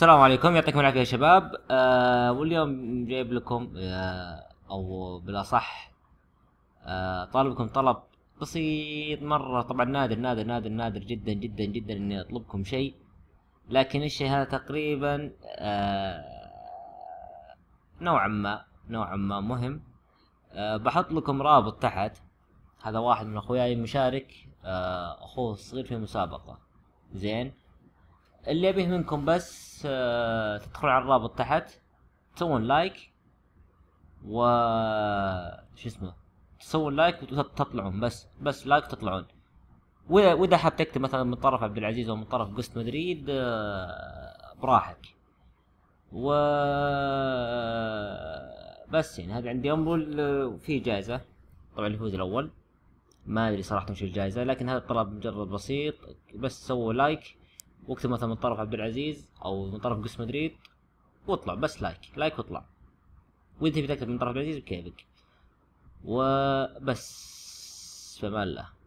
السلام عليكم يعطيكم العافيه يا شباب آه واليوم جايب لكم آه او بالاصح آه طالبكم طلب بسيط مره طبعا نادر نادر نادر نادر جدا جدا جدا اني اطلبكم شيء لكن الشيء هذا تقريبا آه نوعا ما نوعا ما مهم آه بحط لكم رابط تحت هذا واحد من اخوياي مشارك آه اخوه الصغير في مسابقه زين اللي ابيه منكم بس آه تدخلوا على الرابط تحت تسوون لايك و شو اسمه تسوون لايك وتطلعون بس بس لايك تطلعون واذا حاب تكتب مثلا من طرف عبد العزيز او من طرف قسط مدريد آه، براحك و بس يعني هذا عندي امبول في جائزه طبعا الفوز الاول ما ادري صراحه وش الجائزه لكن هذا الطلب مجرد بسيط بس سووا لايك واكتب مثلا من طرف عبد العزيز او من طرف قس مدريد واطلع بس لايك لايك واطلع وانت تبي تكتب من طرف عبد العزيز بكيفك وبس فما الله